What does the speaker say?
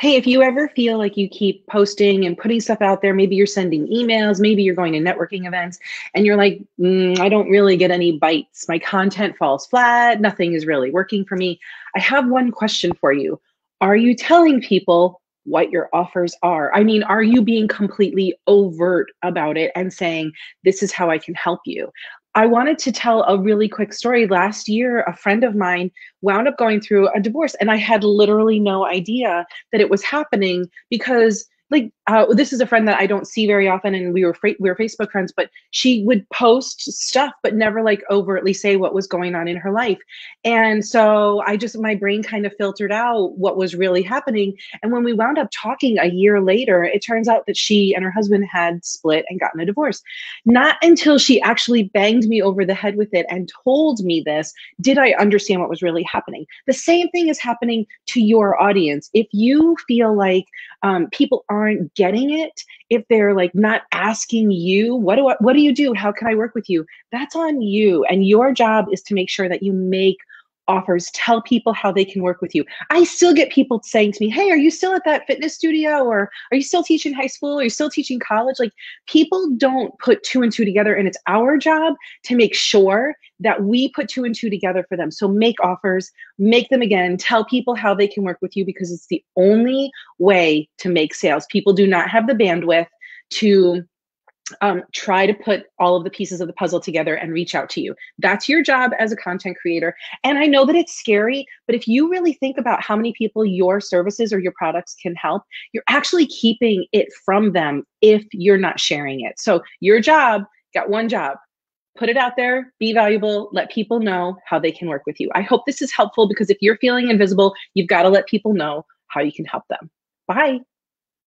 hey, if you ever feel like you keep posting and putting stuff out there, maybe you're sending emails, maybe you're going to networking events, and you're like, mm, I don't really get any bites. My content falls flat. Nothing is really working for me. I have one question for you. Are you telling people what your offers are? I mean, are you being completely overt about it and saying, this is how I can help you? I wanted to tell a really quick story. Last year, a friend of mine wound up going through a divorce, and I had literally no idea that it was happening because like uh, this is a friend that I don't see very often, and we were we were Facebook friends, but she would post stuff, but never like overtly say what was going on in her life. And so I just my brain kind of filtered out what was really happening. And when we wound up talking a year later, it turns out that she and her husband had split and gotten a divorce. Not until she actually banged me over the head with it and told me this did I understand what was really happening. The same thing is happening to your audience. If you feel like um, people aren't aren't getting it, if they're like not asking you, what do I, what do you do? How can I work with you? That's on you. And your job is to make sure that you make offers, tell people how they can work with you. I still get people saying to me, Hey, are you still at that fitness studio? Or are you still teaching high school? Are you still teaching college? Like people don't put two and two together, and it's our job to make sure that we put two and two together for them. So make offers, make them again, tell people how they can work with you because it's the only way to make sales. People do not have the bandwidth to um, try to put all of the pieces of the puzzle together and reach out to you. That's your job as a content creator. And I know that it's scary, but if you really think about how many people your services or your products can help, you're actually keeping it from them if you're not sharing it. So your job, got one job, put it out there, be valuable, let people know how they can work with you. I hope this is helpful because if you're feeling invisible, you've got to let people know how you can help them. Bye.